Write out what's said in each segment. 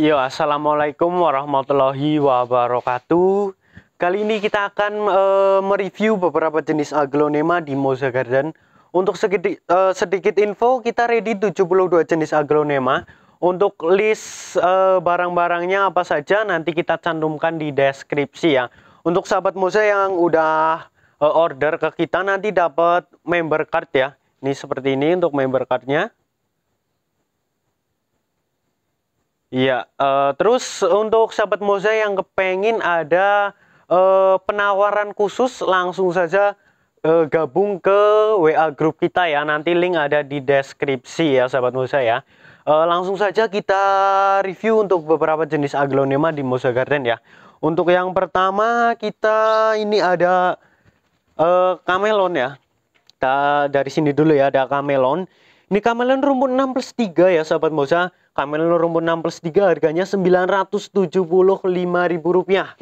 Yo, assalamualaikum warahmatullahi wabarakatuh. Kali ini kita akan e, mereview beberapa jenis aglonema di Moza Garden. Untuk sedikit, e, eh, sedikit info, kita ready 72 jenis aglonema. Untuk list e, barang-barangnya apa saja nanti kita cantumkan di deskripsi ya. Untuk sahabat Moza yang udah e, order ke kita nanti dapat member card ya. Ini seperti ini untuk member cardnya. Iya, uh, terus untuk sahabat Moza yang kepengin ada uh, penawaran khusus langsung saja uh, gabung ke WA grup kita ya. Nanti link ada di deskripsi ya sahabat Moza ya. Uh, langsung saja kita review untuk beberapa jenis aglonema di Moza Garden ya. Untuk yang pertama kita ini ada uh, kamelon ya. Kita dari sini dulu ya ada kamelon. Ini kamelon rumput 6 plus 3 ya sahabat Moza. Camelo rumpun 6 plus 3 harganya Rp975.000.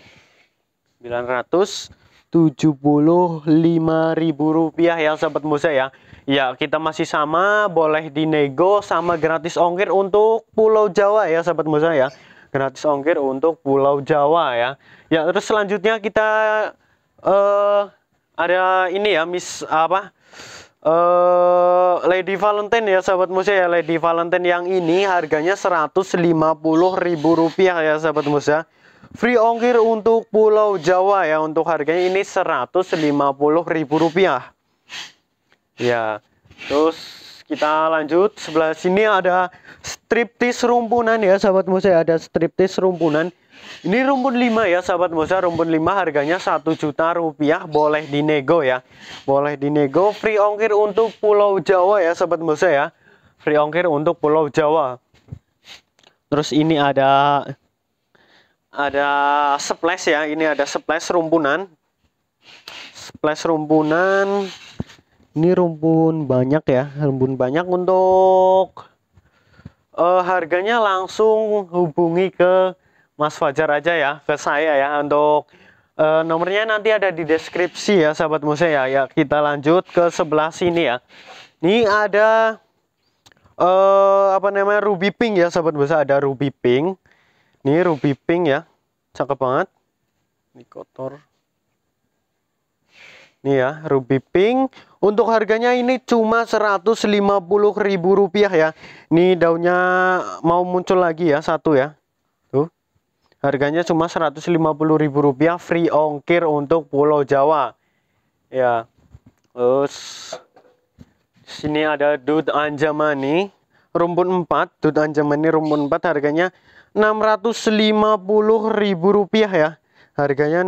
Rp975.000 ya sahabat Musa ya. Ya, kita masih sama boleh dinego sama gratis ongkir untuk Pulau Jawa ya sahabat Musa ya. Gratis ongkir untuk Pulau Jawa ya. Ya, terus selanjutnya kita eh uh, ada ini ya Miss apa? uh, Lady Valentine ya sahabat Musa ya Lady Valentine yang ini harganya rp rupiah ya sahabat Musa free ongkir untuk Pulau Jawa ya untuk harganya ini rp rupiah ya terus kita lanjut sebelah sini ada striptis rumpunan ya sahabat Musa ada striptis rumpunan ini rumpun 5 ya sahabat Musa rumpun 5 harganya 1 juta rupiah boleh dinego ya boleh dinego free ongkir untuk pulau Jawa ya sahabat Musa ya free ongkir untuk pulau Jawa terus ini ada ada splash ya ini ada splash rumpunan splash rumpunan ini rumpun banyak ya rumpun banyak untuk uh, harganya langsung hubungi ke Mas Fajar aja ya ke saya ya untuk uh, nomornya nanti ada di deskripsi ya sahabat musya ya ya kita lanjut ke sebelah sini ya ini ada uh, apa namanya ruby pink ya sahabat musya, ada ruby pink ini ruby pink ya cakep banget ini kotor ini ya ruby pink untuk harganya ini cuma rp rupiah ya. Ini daunnya mau muncul lagi ya satu ya. Tuh. Harganya cuma rp rupiah. free ongkir untuk Pulau Jawa. Ya. Terus sini ada dud anjamani rumpun 4, dud anjamani rumpun 4 harganya rp rupiah ya. Harganya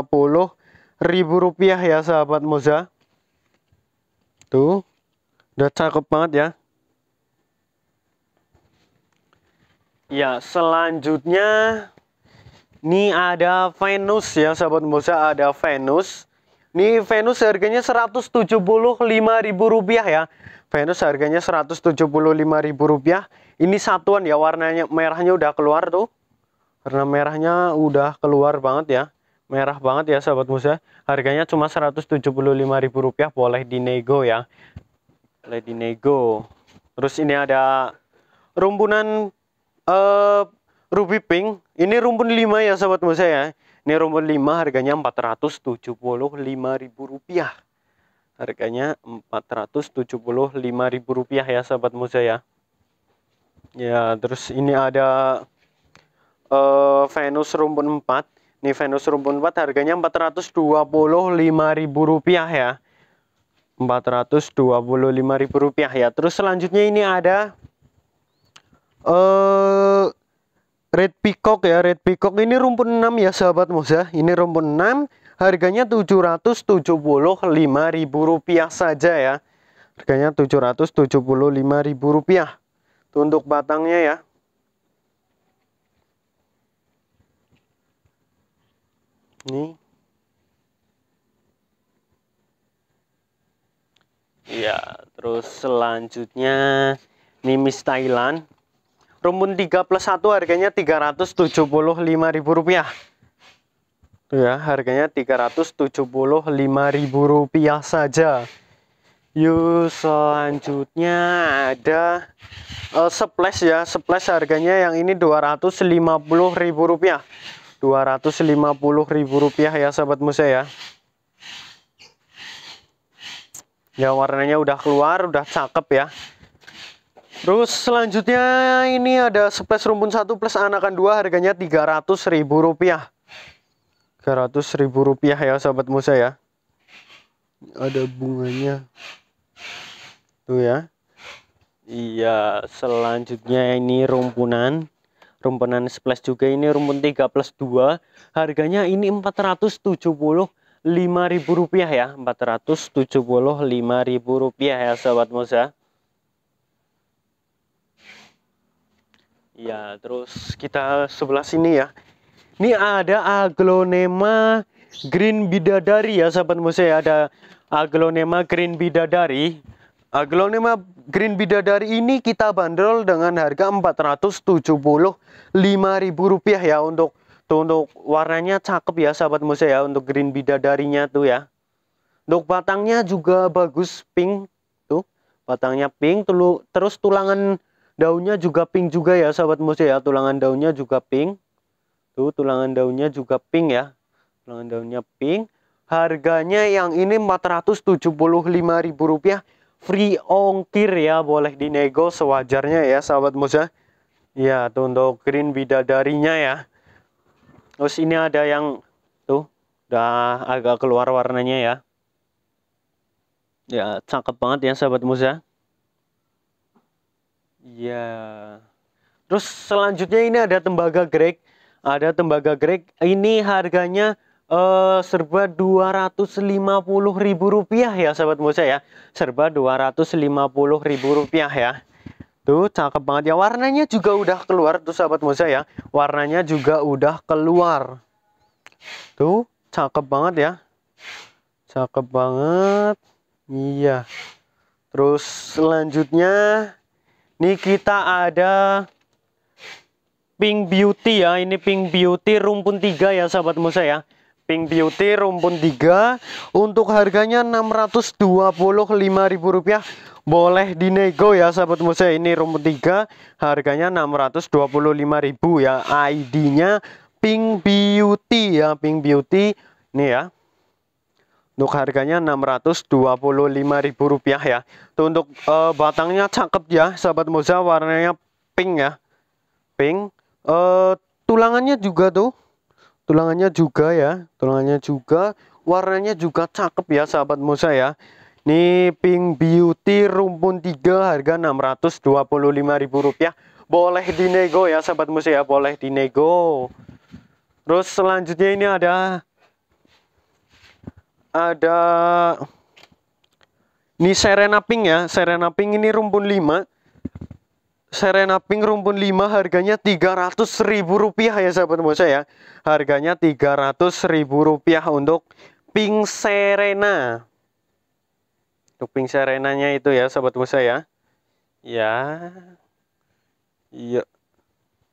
rp rupiah ya sahabat Moza. Tuh, udah cakep banget ya. Ya, selanjutnya ini ada Venus ya, sahabat Musa ada Venus. Ini Venus harganya Rp175.000 ya. Venus harganya Rp175.000. Ini satuan ya warnanya merahnya udah keluar tuh. Karena merahnya udah keluar banget ya merah banget ya sahabat Musa. Harganya cuma Rp175.000 boleh dinego ya. Boleh dinego. Terus ini ada rumpunan uh, ruby pink. Ini rumpun 5 ya sahabat Musa ya. Ini rumpun 5 harganya Rp475.000. Harganya Rp475.000 ya sahabat Musa ya. Ya, terus ini ada uh, Venus rumpun 4 ini Venus rumpun 4 harganya Rp425.000 ya. Rp425.000 ya. Terus selanjutnya ini ada eh uh, Red Peacock ya, Red Peacock ini rumpun 6 ya sahabat Musa. Ini rumpun 6, harganya Rp775.000 saja ya. Harganya Rp775.000. Untuk batangnya ya. Nih. Ya, terus selanjutnya Nimis Thailand. Rumpun 3 plus 1 harganya 375 ribu rupiah ya, harganya ribu rupiah saja. Yuk, selanjutnya ada uh, eh, seples ya. Seples harganya yang ini ribu rupiah rp rupiah ya sahabat Musa ya ya warnanya udah keluar udah cakep ya terus selanjutnya ini ada space rumpun 1 plus anakan 2 harganya Rp300.000 rp rupiah ya sahabat Musa ya ada bunganya tuh ya iya selanjutnya ini rumpunan rumpunan splash juga ini rumpun 3 plus 2 harganya ini 475 ribu rupiah ya 475 ribu rupiah ya sahabat Musa. ya terus kita sebelah sini ya ini ada aglonema green bidadari ya sahabat Musa, ya ada aglonema green bidadari Aglonema eh, Green Bidadari ini kita bandrol dengan harga Rp475.000 ya untuk tuh untuk warnanya cakep ya sahabat Musa ya untuk Green Bidadarinya tuh ya. Untuk batangnya juga bagus pink tuh. Batangnya pink tulu, terus tulangan daunnya juga pink juga ya sahabat Musa ya. Tulangan daunnya juga pink. Tuh tulangan daunnya juga pink ya. Tulangan daunnya pink. Harganya yang ini Rp475.000 free ongkir ya boleh dinego sewajarnya ya sahabat Musa ya tuh untuk green bidadarinya ya terus ini ada yang tuh udah agak keluar warnanya ya ya cakep banget ya sahabat Musa ya terus selanjutnya ini ada tembaga Greg ada tembaga Greg ini harganya uh, serba rp rupiah ya sahabat Musa ya. Serba rp rupiah ya. Tuh cakep banget ya. Warnanya juga udah keluar tuh sahabat Musa ya. Warnanya juga udah keluar. Tuh cakep banget ya. Cakep banget. Iya. Terus selanjutnya ini kita ada Pink Beauty ya. Ini Pink Beauty rumpun tiga ya sahabat Musa ya. Pink Beauty rumpun 3 untuk harganya Rp625.000 boleh dinego ya sahabat Musa ini rumpun 3 harganya 625.000 ya ID-nya Pink Beauty ya Pink Beauty ini ya untuk harganya Rp625.000 ya Tuh, untuk uh, batangnya cakep ya sahabat Musa warnanya pink ya pink uh, tulangannya juga tuh tulangannya juga ya tulangannya juga warnanya juga cakep ya sahabat Musa ya ini Pink Beauty rumpun 3 harga 625 ribu rupiah, boleh dinego ya sahabat Musa ya boleh dinego terus selanjutnya ini ada ada ini Serena Pink ya Serena Pink ini rumpun 5 Serena Pink rumpun 5 harganya Rp300.000 rupiah ya sahabat Mosa ya Harganya Rp300.000 rupiah untuk Pink Serena Untuk Pink Serenanya itu ya sahabat Mosa ya Ya Iya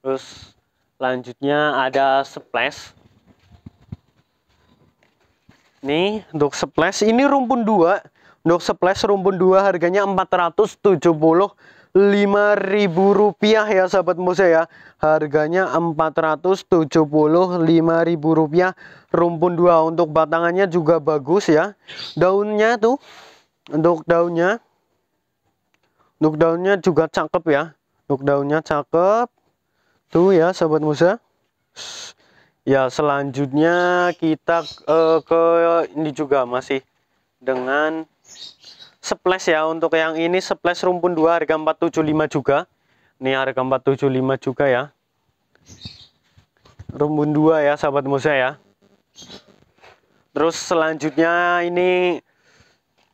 Terus lanjutnya ada Splash Nih untuk Splash ini rumpun 2 Untuk Splash rumpun 2 harganya 470 rp rupiah ya sahabat Musa ya. Harganya rp rupiah rumpun dua untuk batangannya juga bagus ya. Daunnya tuh untuk daunnya untuk daunnya juga cakep ya. Untuk daunnya cakep. Tuh ya sahabat Musa Ya, selanjutnya kita uh, ke ini juga masih dengan splash ya untuk yang ini splash rumpun 2 harga 475 juga ini harga 475 juga ya rumpun 2 ya sahabat Musa ya terus selanjutnya ini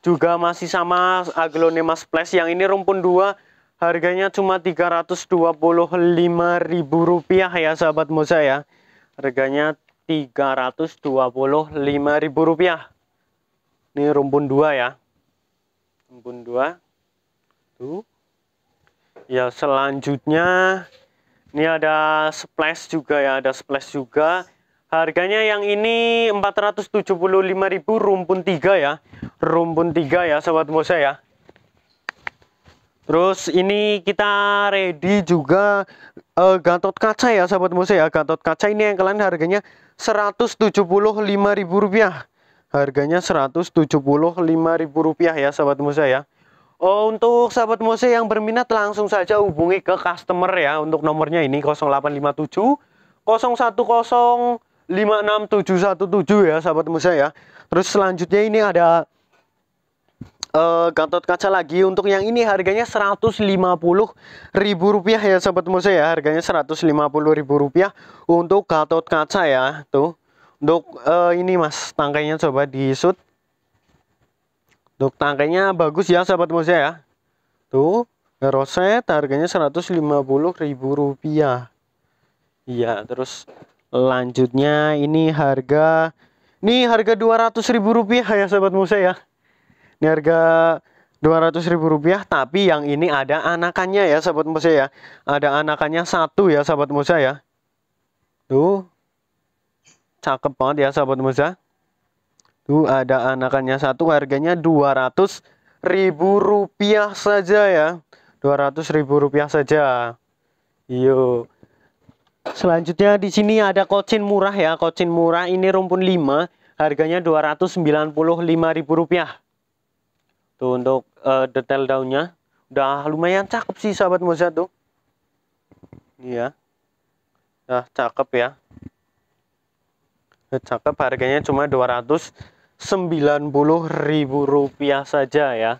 juga masih sama aglonema splash yang ini rumpun 2 harganya cuma Rp325.000 ya sahabat Musa ya harganya Rp325.000 ini rumpun 2 ya Embun 2. Tuh. Ya, selanjutnya ini ada splash juga ya, ada splash juga. Harganya yang ini 475.000 rumpun 3 ya. Rumpun 3 ya sobat Musa ya. Terus ini kita ready juga uh, eh, gantot Kaca ya sahabat Musa ya. gantot Kaca ini yang kalian harganya 175.000 rupiah. Harganya Rp175.000 ya sahabat Musa ya. Oh, untuk sahabat Mose yang berminat langsung saja hubungi ke customer ya untuk nomornya ini 0857 010 ya sahabat Musa ya. Terus selanjutnya ini ada uh, eh, gantot Kaca lagi untuk yang ini harganya Rp150.000 ya sahabat Musa ya. Harganya Rp150.000 untuk gantot Kaca ya. Tuh. Untuk uh, eh, ini mas, tangkainya coba disut. Untuk tangkainya bagus ya sahabat Musya ya. Tuh, roset harganya 150 ribu rupiah. Iya, terus lanjutnya ini harga ini harga 200 ribu rupiah ya sahabat Musya ya. Ini harga ribu rupiah, tapi yang ini ada anakannya ya sahabat Musya ya. Ada anakannya satu ya sahabat Musya ya. Tuh cakep banget ya sahabat Musa tuh ada anakannya satu harganya 200 ribu rupiah saja ya 200 ribu rupiah saja Yuk, selanjutnya di sini ada kocin murah ya kocin murah ini rumpun 5 harganya 295 ribu rupiah tuh untuk uh, detail daunnya udah lumayan cakep sih sahabat Musa tuh iya nah cakep ya cakep harganya cuma 290.000 rupiah saja ya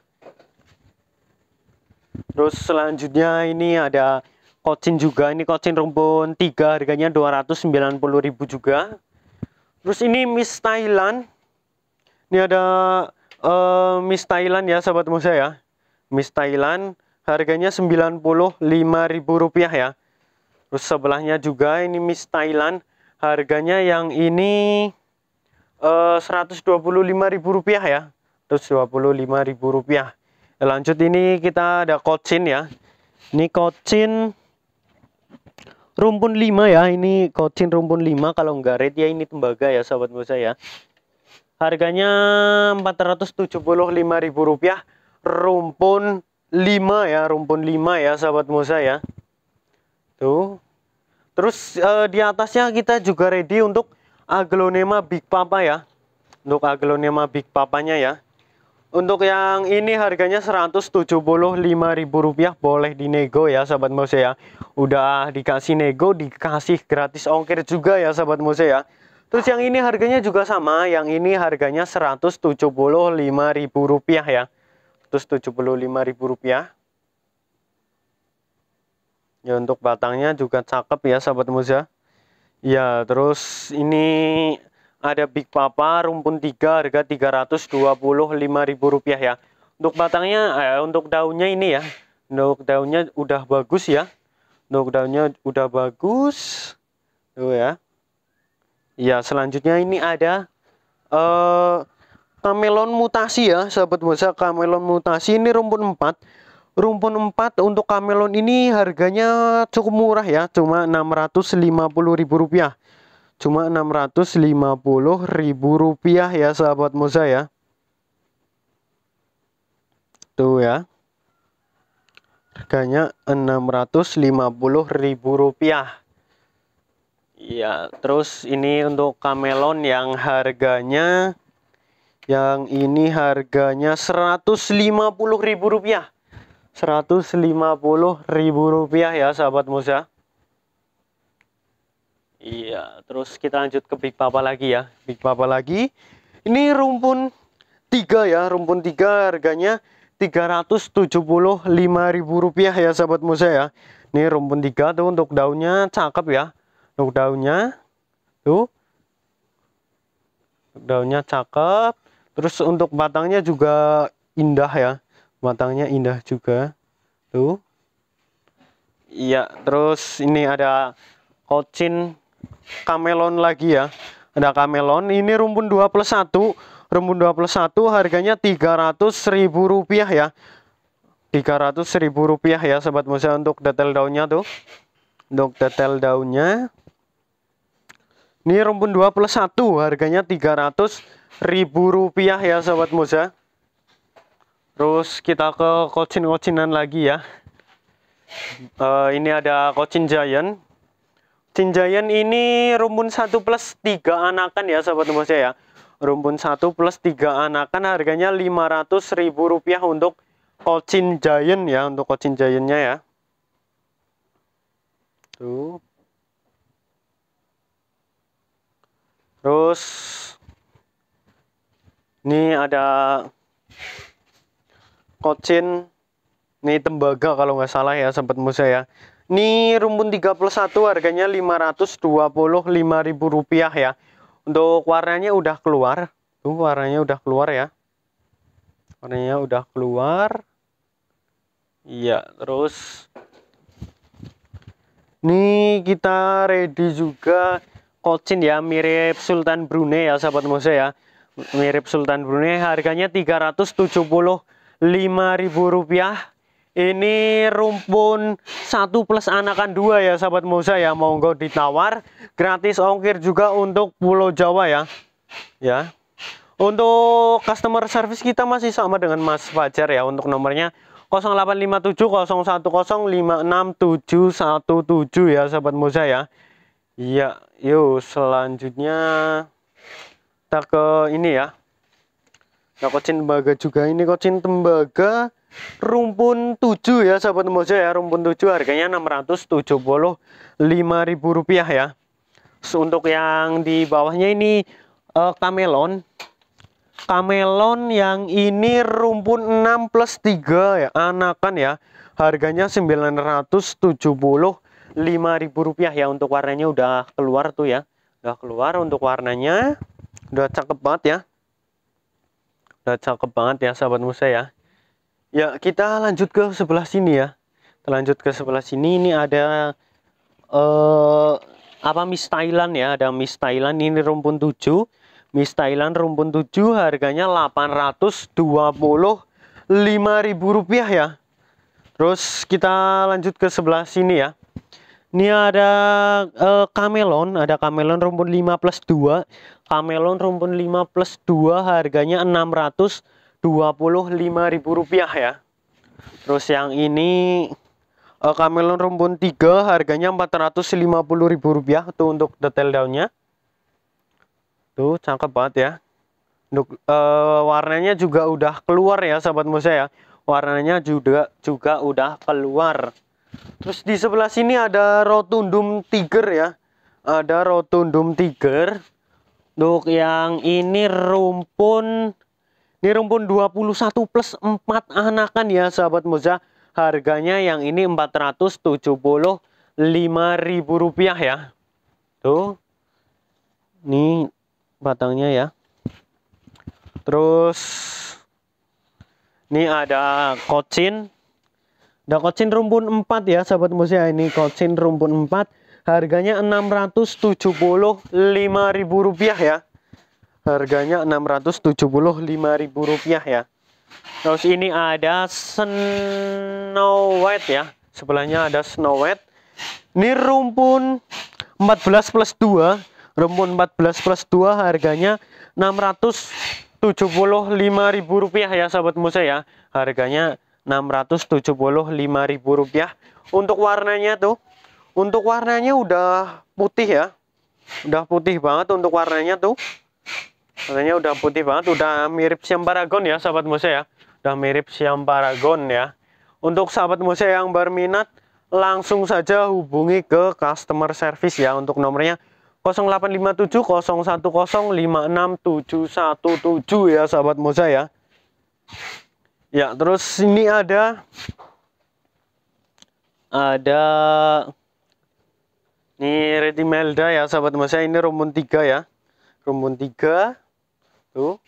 terus selanjutnya ini ada kocin juga ini kocin rumpun 3 harganya 290.000 juga terus ini Miss Thailand ini ada uh, Miss Thailand ya sahabat Musa ya Miss Thailand harganya Rp95.000 ya terus sebelahnya juga ini Miss Thailand harganya yang ini eh, rp 125.000 rupiah ya 125.000 rupiah eh, lanjut ini kita ada kocin ya ini kocin rumpun 5 ya ini kocin rumpun 5 kalau enggak red ya ini tembaga ya sahabat bosa ya harganya Rp475.000 rumpun 5 ya rumpun 5 ya sahabat Musa ya tuh Terus uh, di atasnya kita juga ready untuk aglonema big papa ya. Untuk aglonema big papanya ya. Untuk yang ini harganya Rp175.000 boleh dinego ya sahabat Mose ya. Udah dikasih nego, dikasih gratis ongkir juga ya sahabat Mose ya. Terus yang ini harganya juga sama, yang ini harganya Rp175.000 ya. Rp175.000 ya untuk batangnya juga cakep ya sahabat muza ya terus ini ada Big Papa rumpun 3 harga ribu rupiah ya untuk batangnya eh, untuk daunnya ini ya untuk daunnya udah bagus ya untuk daunnya udah bagus tuh ya ya selanjutnya ini ada eh uh, kamelon mutasi ya sahabat musa kamelon mutasi ini rumpun 4 Rumpun 4 untuk camelon ini harganya cukup murah ya, cuma rp rupiah, Cuma rp rupiah ya sahabat Moza ya. Tuh ya. Harganya rp rupiah, ya. terus ini untuk camelon yang harganya yang ini harganya rp rupiah rp rupiah ya sahabat Musa. Ya. Iya, terus kita lanjut ke Big Papa lagi ya. Big Papa lagi. Ini rumpun 3 ya, rumpun 3 harganya rp rupiah ya sahabat Musa ya. Ini rumpun 3 tuh untuk daunnya cakep ya. Untuk daunnya tuh daunnya cakep. Terus untuk batangnya juga indah ya batangnya indah juga tuh iya terus ini ada kocin kamelon lagi ya ada kamelon ini rumpun 2 plus 1 rumpun 2 plus 1 harganya 300 ribu rupiah ya 300 ribu rupiah ya sobat musa untuk detail daunnya tuh untuk detail daunnya ini rumpun 2 plus 1 harganya 300 ribu rupiah ya sobat musa Terus kita ke kocin-kocinan lagi ya. Uh, ini ada kocin giant. Kocin giant ini rumpun 1 plus 3 anakan ya sahabat tembus ya. Rumpun 1 plus 3 anakan harganya rp rupiah untuk kocin giant ya. Untuk kocin giantnya ya. Tuh. Terus. Ini ada Kocin ini tembaga kalau nggak salah ya sempat musa ya ini rumpun 31 harganya Rp525.000 ya untuk warnanya udah keluar tuh warnanya udah keluar ya warnanya udah keluar iya terus ini kita ready juga kocin ya mirip Sultan Brunei ya sahabat Musa ya mirip Sultan Brunei harganya 370 Rp5.000 ini rumpun satu plus anakan dua ya sahabat Moza ya monggo ditawar gratis ongkir juga untuk Pulau Jawa ya ya untuk customer service kita masih sama dengan Mas Fajar ya untuk nomornya 085701056717 ya sahabat Moza ya ya yuk selanjutnya kita ke ini ya Nah, kocin tembaga juga ini kocin tembaga rumpun 7 ya sahabat temboja ya rumpun 7 harganya ribu rupiah ya so, untuk yang di bawahnya ini uh, eh, kamelon kamelon yang ini rumpun 6 plus 3 ya anakan ya harganya ribu rupiah ya untuk warnanya udah keluar tuh ya udah keluar untuk warnanya udah cakep banget ya Nah, cakep banget ya sahabat Musa ya. Ya, kita lanjut ke sebelah sini ya. Kita lanjut ke sebelah sini ini ada eh apa Miss Thailand ya, ada Miss Thailand ini rumpun 7. Miss Thailand rumpun 7 harganya rp ribu rupiah ya. Terus kita lanjut ke sebelah sini ya. Ini ada uh, Camelon, ada Camelon rumpun 5 plus 2. Camelon rumpun 5 plus 2 harganya Rp625.000 ya. Terus yang ini uh, Camelon rumpun 3 harganya Rp450.000 tuh untuk detail daunnya. Tuh cakep banget ya. Untuk uh, warnanya juga udah keluar ya sahabat musa ya. Warnanya juga juga udah keluar. Terus di sebelah sini ada rotundum tiger ya. Ada rotundum tiger. Untuk yang ini rumpun ini rumpun 21 plus 4 anakan ya sahabat Moza. Harganya yang ini 475.000 rupiah ya. Tuh. Ini batangnya ya. Terus ini ada kocin Nah, kocin rumpun 4 ya sahabat musia ini kocin rumpun 4 harganya Rp675.000 ya. Harganya Rp675.000 ya. Terus ini ada Snow White ya. Sebelahnya ada Snow White. Ini rumpun 14 plus 2, rumpun 14 plus 2 harganya rp 675.000 ya sahabat musia ya. Harganya Rp675.000 rp rupiah untuk warnanya tuh untuk warnanya udah putih ya udah putih banget untuk warnanya tuh warnanya udah putih banget udah mirip siam paragon ya sahabat Mose ya udah mirip siam paragon ya untuk sahabat Mose yang berminat langsung saja hubungi ke customer service ya untuk nomornya 0857 010 ya sahabat Moza ya Ya, terus ini ada ada ini Melda ya sahabat mas ya ini rumpun tiga ya rumpun tiga tuh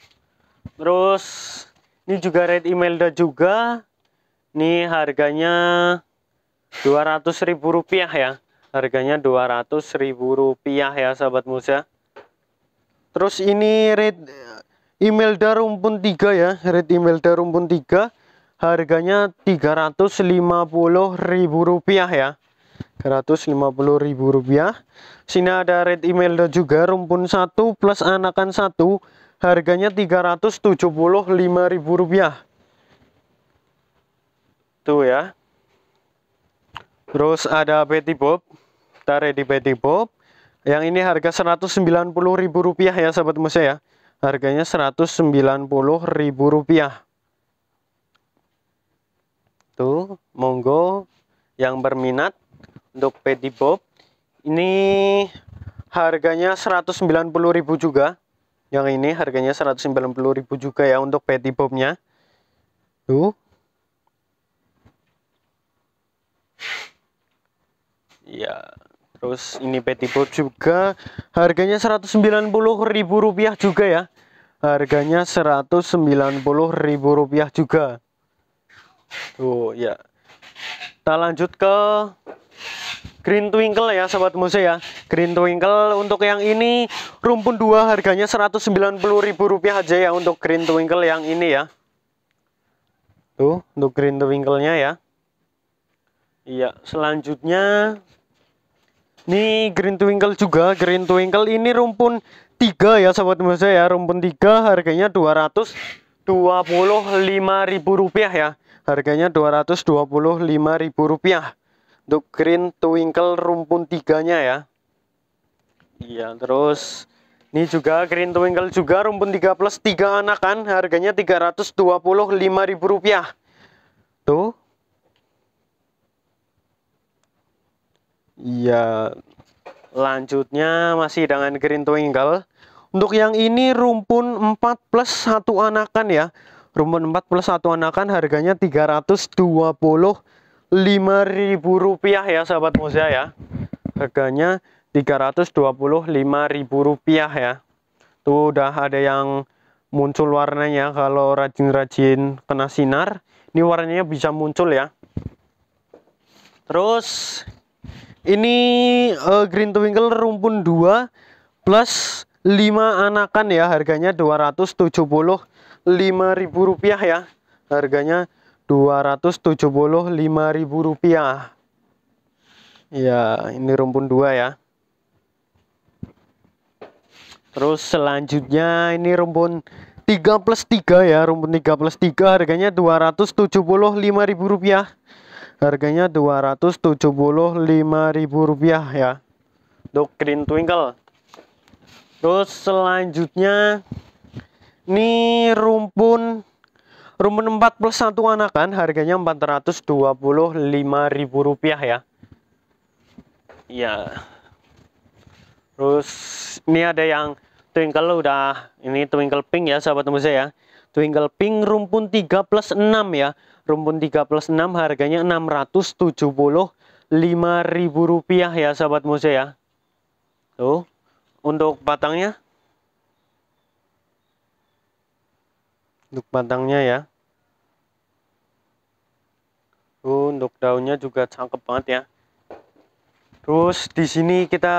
terus ini juga red imelda juga ini harganya ratus ribu rupiah ya harganya ratus ribu rupiah ya sahabat Musa terus ini red Imelda rumpun tiga ya red Imelda rumpun tiga harganya ribu rupiah ya ribu rupiah sini ada red Imelda juga rumpun satu plus anakan satu harganya rp rupiah tuh ya terus ada Betty Bob kita ready Betty Bob yang ini harga rp rupiah ya sahabat musya ya harganya Rp190.000 tuh monggo yang berminat untuk pedi ini harganya rp 190.000 juga yang ini harganya rp 190.000 juga ya untuk pedi bobnya tuh ya yeah. Terus ini peti petibot juga harganya Rp190.000 juga ya. Harganya Rp190.000 juga. Tuh ya. Kita lanjut ke Green Twinkle ya sobat musuh ya. Green Twinkle untuk yang ini rumpun 2 harganya Rp190.000 aja ya untuk Green Twinkle yang ini ya. Tuh untuk Green Twinkle-nya ya. Iya, selanjutnya ini Green Twinkle juga. Green Twinkle ini rumpun tiga ya sobat Musa ya. Rumpun tiga harganya 225.000 rupiah ya. Harganya 225.000 rupiah. Untuk Green Twinkle rumpun tiganya ya. Iya, terus ini juga Green Twinkle juga rumpun 3 plus 3 anakan harganya 325.000 rupiah. Tuh, Iya. Lanjutnya masih dengan Green Twinkle. Untuk yang ini rumpun 4 plus 1 anakan ya. Rumpun 4 plus 1 anakan harganya Rp325.000 ya sahabat Moza ya. Harganya Rp325.000 ya. Tuh udah ada yang muncul warnanya kalau rajin-rajin kena sinar. Ini warnanya bisa muncul ya. Terus ini uh, green twinkle rumpun 2 plus 5 anakan ya harganya 275 ribu rupiah ya harganya 275 ribu rupiah ya ini rumpun 2 ya terus selanjutnya ini rumpun 3 plus 3 ya rumpun 3 plus 3 harganya 275 ribu rupiah Harganya rp rupiah ya. Untuk green twinkle. Terus selanjutnya ini rumpun rumpun 4 plus 1 anakan harganya rp rupiah ya. Iya. Terus ini ada yang twinkle udah ini twinkle pink ya sahabat tembus ya. Twinkle pink rumpun 3 plus 6 ya rumpun 3 plus 6 harganya Rp675.000 ya sahabat muse ya tuh untuk batangnya untuk batangnya ya tuh untuk daunnya juga cakep banget ya terus di sini kita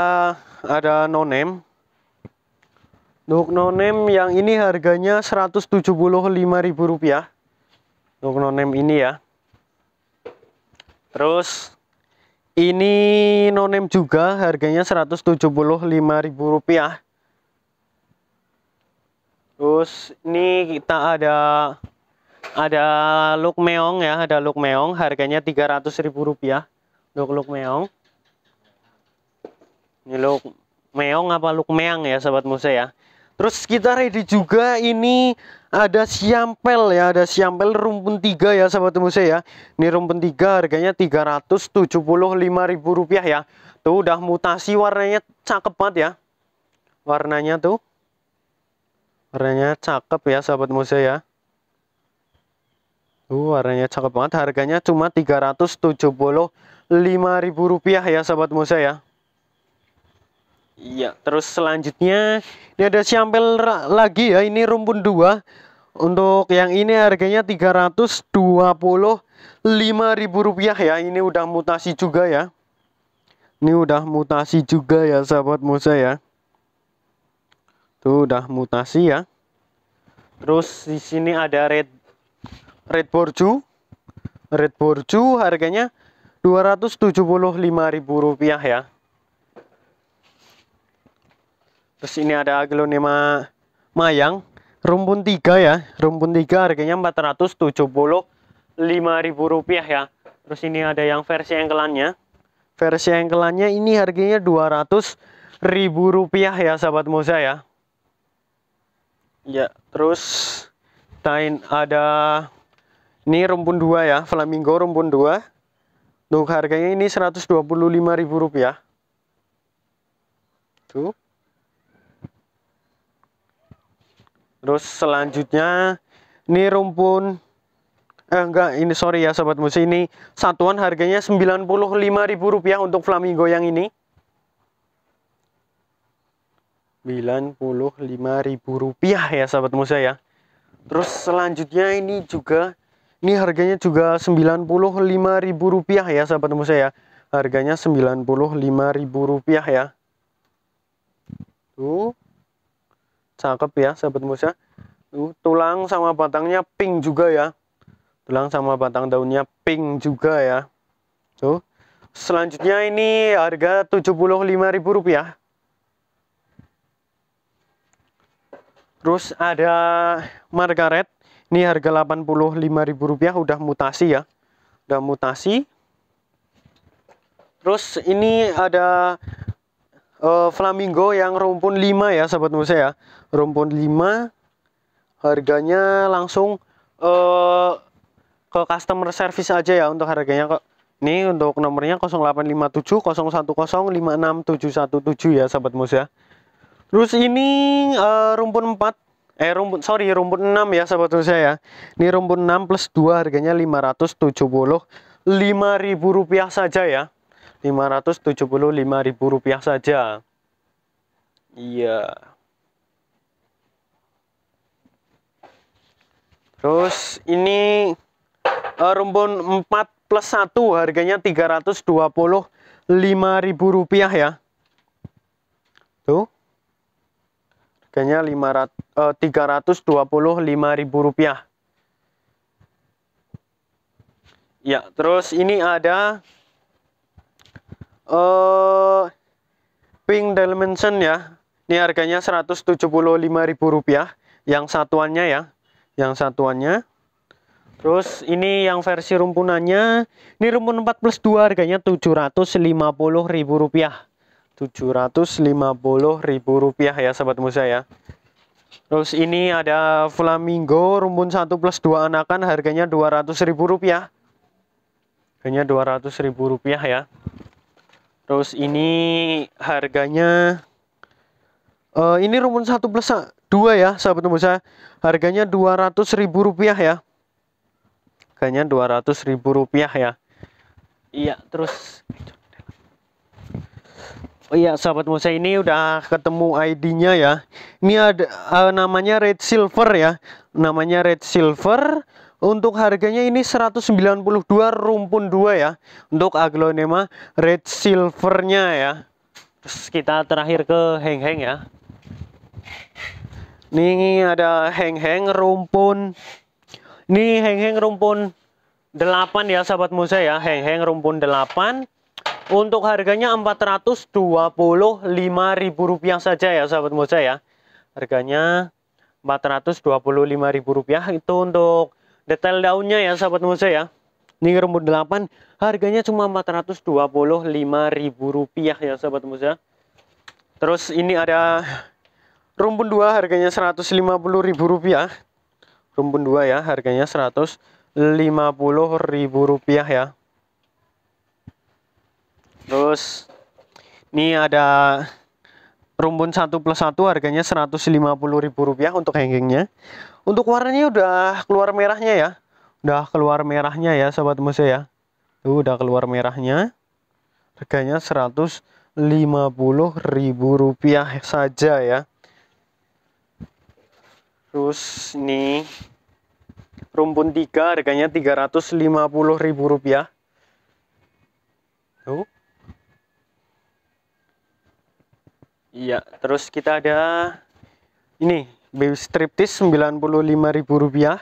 ada no name untuk no name yang ini harganya Rp175.000 no name ini ya terus ini no name juga harganya rp rupiah. terus ini kita ada ada look meong ya ada look meong harganya Rp300.000 untuk look meong ini look meong apa look meang ya sobat musa ya terus kita ready juga ini ada siampel ya ada siampel rumpun tiga ya sahabat tembus ya ini rumpun tiga harganya ribu rupiah ya tuh udah mutasi warnanya cakep banget ya warnanya tuh warnanya cakep ya sahabat Musa ya tuh warnanya cakep banget harganya cuma ribu rupiah ya sahabat Musa ya Iya, terus selanjutnya ini ada siampel lagi ya, ini rumpun dua Untuk yang ini harganya 325.000 rupiah ya. Ini udah mutasi juga ya. Ini udah mutasi juga ya sahabat Musa ya. Tuh udah mutasi ya. Terus di sini ada red red borju. Red borju harganya Rp275.000 ya. Terus ini ada aglonema mayang, rumpun 3 ya. Rumpun 3 harganya Rp475.000 ya. Terus ini ada yang versi engkelannya. Versi engkelannya ini harganya Rp200.000 ya sahabat Moza ya. Ya, terus tain ada ini rumpun 2 ya, flamingo rumpun 2. Untuk harganya ini Rp125.000. Tuh. terus selanjutnya ini rumpun eh enggak ini sorry ya sobat musik ini satuan harganya Rp95.000 untuk flamingo yang ini Rp95.000 ya sahabat musik ya terus selanjutnya ini juga ini harganya juga Rp95.000 ya sahabat Musa ya. Harganya Rp95.000 ya. Tuh cakep ya sahabat musa, uh, tulang sama batangnya pink juga ya tulang sama batang daunnya pink juga ya tuh selanjutnya ini harga Rp75.000 terus ada margaret ini harga Rp85.000 udah mutasi ya udah mutasi terus ini ada uh, flamingo yang rumpun 5 ya sahabat Musa ya. Rumpun 5 harganya langsung uh, ke customer service aja ya untuk harganya kok. Ini untuk nomornya 085701056717 ya sahabat Musa. Terus ini uh, rumpun 4 eh rumput sorry rumput 6 ya sahabat saya ya ini rumput 6 plus 2 harganya 575.000 rupiah saja ya Rp575.000 saja. Iya. Terus ini uh, rumpun 4 plus 1 harganya Rp325.000 ya. Tuh. Harganya Rp325.000. Eh, ya, terus ini ada uh, pink dimension ya ini harganya Rp175.000 yang satuannya ya yang satuannya terus ini yang versi rumpunannya ini rumpun 4 plus 2 harganya Rp750.000 Rp750.000 ya sahabat musa ya terus ini ada flamingo rumpun 1 plus 2 anakan harganya Rp200.000 harganya Rp200.000 ya Terus ini harganya uh, ini rumpun satu plus dua ya sahabat harganya saya. Harganya ribu rupiah ya. Harganya ribu rupiah ya. Iya, terus Oh iya, sahabat Musa ini udah ketemu ID-nya ya. Ini ada uh, namanya Red Silver ya. Namanya Red Silver untuk harganya ini 192 rumpun 2 ya. Untuk aglonema red silvernya ya. Terus kita terakhir ke heng-heng ya. Ini ada heng-heng rumpun. Ini heng-heng rumpun 8 ya sahabat musa ya. Heng-heng rumpun 8. Untuk harganya ribu rupiah saja ya sahabat musa ya. Harganya ribu rupiah itu untuk Detail daunnya ya sahabat Musa ya. Ini rumput 8 harganya cuma rp rupiah ya sahabat Musa. Ya. Terus ini ada rumpun 2 harganya rp rupiah Rumpun 2 ya harganya rp rupiah ya. Terus ini ada rumpun 1 plus 1 harganya rp rupiah untuk hangingnya. Untuk warnanya udah keluar merahnya ya. Udah keluar merahnya ya sobat Muse ya. Tuh udah keluar merahnya. Harganya rp 150.000 saja ya. Terus nih rumpun 3 harganya rp 350.000 rupiah. Tuh. Iya, terus kita ada ini baby striptis Rp95.000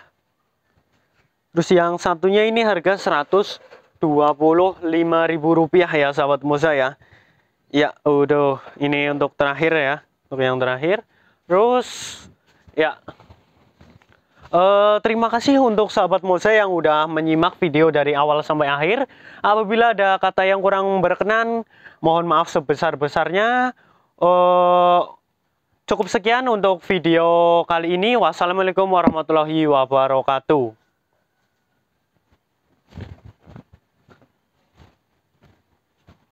terus yang satunya ini harga Rp125.000 ya sahabat Moza ya ya udah ini untuk terakhir ya untuk yang terakhir terus ya Uh, terima kasih untuk sahabat Moza yang udah menyimak video dari awal sampai akhir. Apabila ada kata yang kurang berkenan, mohon maaf sebesar-besarnya. Uh, Cukup sekian untuk video kali ini. Wassalamualaikum warahmatullahi wabarakatuh.